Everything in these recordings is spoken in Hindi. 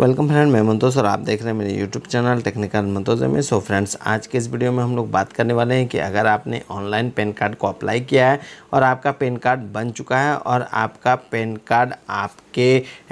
वेलकम फ्रेंड मैं मंतोज और आप देख रहे हैं मेरे यूट्यूब चैनल टेक्निकल मंतोज में सो फ्रेंड्स आज के इस वीडियो में हम लोग बात करने वाले हैं कि अगर आपने ऑनलाइन पैन कार्ड को अप्लाई किया है और आपका पैन कार्ड बन चुका है और आपका पैन कार्ड आपके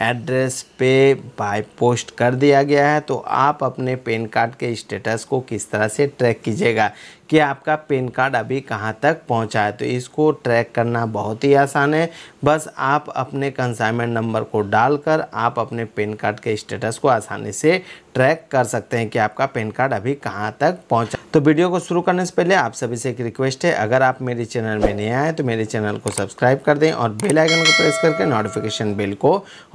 एड्रेस पे बाय पोस्ट कर दिया गया है तो आप अपने पैन कार्ड के स्टेटस को किस तरह से ट्रैक कीजिएगा कि आपका पेन कार्ड अभी कहाँ तक पहुँचा है तो इसको ट्रैक करना बहुत ही आसान है बस आप अपने कंसाइनमेंट नंबर को डालकर आप अपने पेन कार्ड के स्टेटस को आसानी से ट्रैक कर सकते हैं कि आपका पैन कार्ड अभी कहाँ तक पहुँचा तो वीडियो को शुरू करने से पहले आप सभी से एक रिक्वेस्ट है अगर आप मेरे चैनल में नए आए तो मेरे चैनल को सब्सक्राइब कर दें और बेल आइकन को प्रेस करके नोटिफिकेशन बेल को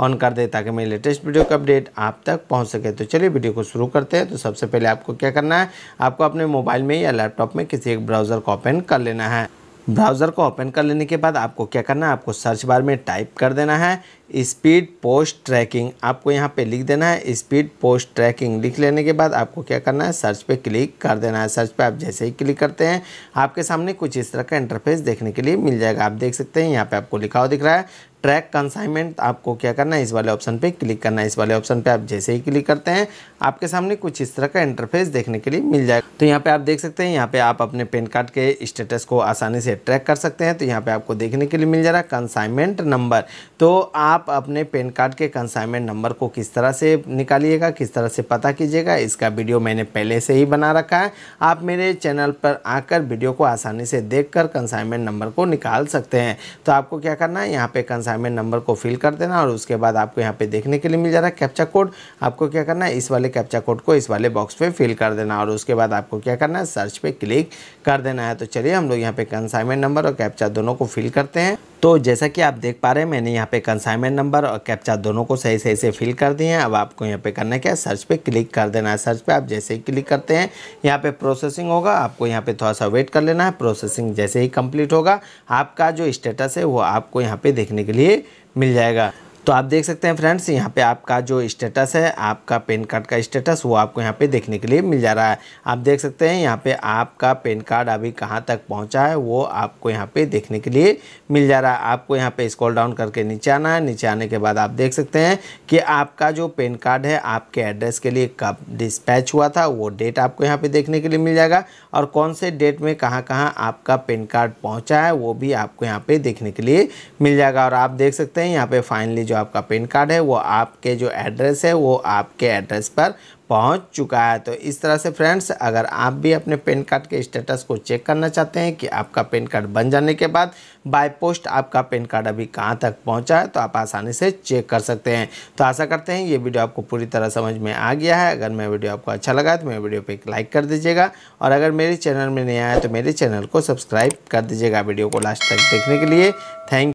ऑन कर दें ताकि मेरी लेटेस्ट वीडियो का अपडेट आप तक पहुँच सके तो चलिए वीडियो को शुरू करते हैं तो सबसे पहले आपको क्या करना है आपको अपने मोबाइल में या लैपटॉप में किसी एक ब्राउज़र को ओपन कर लेना है ब्राउज़र को ओपन कर लेने के बाद आपको क्या करना है आपको सर्च बार में टाइप कर देना है स्पीड पोस्ट ट्रैकिंग आपको यहाँ पे लिख देना है स्पीड पोस्ट ट्रैकिंग लिख लेने के बाद आपको क्या करना है सर्च पे क्लिक कर देना है सर्च पे आप जैसे ही क्लिक करते हैं आपके सामने कुछ इस तरह का इंटरफेस देखने के लिए मिल जाएगा आप देख सकते हैं यहाँ पे आपको लिखा हुआ दिख रहा है ट्रैक कंसाइनमेंट आपको क्या करना है इस वाले ऑप्शन पे क्लिक करना है इस वाले ऑप्शन पे आप जैसे ही क्लिक करते हैं आपके सामने कुछ इस तरह का इंटरफेस देखने के लिए मिल जाएगा तो यहाँ पे आप देख सकते हैं यहाँ पे आप अपने पेन कार्ड के स्टेटस को आसानी से ट्रैक कर सकते हैं तो यहाँ पे आपको देखने के लिए मिल जा रहा है कंसाइनमेंट नंबर तो आप आप अपने पेन कार्ड के कंसाइनमेंट नंबर को किस तरह से निकालिएगा किस तरह से पता कीजिएगा इसका वीडियो मैंने पहले से ही बना रखा है आप मेरे चैनल पर आकर वीडियो को आसानी से देखकर कंसाइनमेंट नंबर को निकाल सकते हैं तो आपको क्या करना है यहाँ पे कंसाइनमेंट नंबर को फिल कर देना और उसके बाद आपको यहाँ पे देखने के लिए मिल जा रहा है कैप्चा कोड आपको क्या करना है इस वाले कैप्चा कोड को इस वाले बॉक्स पर फिल कर देना और उसके बाद आपको क्या करना है सर्च पर क्लिक कर देना है तो चलिए हम लोग यहाँ पर कंसाइनमेंट नंबर और कैप्चा दोनों को फिल करते हैं तो जैसा कि आप देख पा रहे हैं मैंने यहाँ पे कंसाइनमेंट नंबर और कैप्चा दोनों को सही सही से फिल कर दिए हैं अब आपको यहाँ पे करना क्या है सर्च पे क्लिक कर देना है सर्च पे आप जैसे ही क्लिक करते हैं यहाँ पे प्रोसेसिंग होगा आपको यहाँ पे थोड़ा सा वेट कर लेना है प्रोसेसिंग जैसे ही कंप्लीट होगा आपका जो स्टेटस है वो आपको यहाँ पर देखने के लिए मिल जाएगा तो आप देख सकते हैं फ्रेंड्स यहाँ पे आपका जो स्टेटस है आपका पेन कार्ड का स्टेटस वो आपको यहाँ पे देखने के लिए मिल जा रहा है आप देख सकते हैं यहाँ पे आपका पेन कार्ड अभी कहाँ तक पहुँचा है वो आपको यहाँ पे देखने के लिए मिल जा रहा है आपको यहाँ पे स्क्रॉल डाउन करके नीचे आना है नीचे आने के बाद आप देख सकते हैं कि आपका जो पेन कार्ड है आपके एड्रेस के लिए कब डिस्पैच हुआ था वो डेट आपको यहाँ पे देखने के लिए मिल जाएगा और कौन से डेट में कहाँ कहाँ आपका पेन कार्ड पहुँचा है वो भी आपको यहाँ पर देखने के लिए मिल जाएगा और आप देख सकते हैं यहाँ पे फाइनली जो आपका पेन कार्ड है वो आपके जो एड्रेस है वो आपके एड्रेस पर पहुंच चुका है तो इस तरह से फ्रेंड्स अगर आप भी अपने पेन कार्ड के स्टेटस को चेक करना चाहते हैं कि आपका पेन कार्ड बन जाने के बाद बाय पोस्ट आपका पेन कार्ड अभी कहाँ तक पहुंचा है तो आप आसानी से चेक कर सकते हैं तो आशा करते हैं ये वीडियो आपको पूरी तरह समझ में आ गया है अगर मैं वीडियो आपको अच्छा लगा तो मेरे वीडियो पर एक लाइक कर दीजिएगा और अगर मेरे चैनल में नहीं आया तो मेरे चैनल को सब्सक्राइब कर दीजिएगा वीडियो को लास्ट तक देखने के लिए थैंक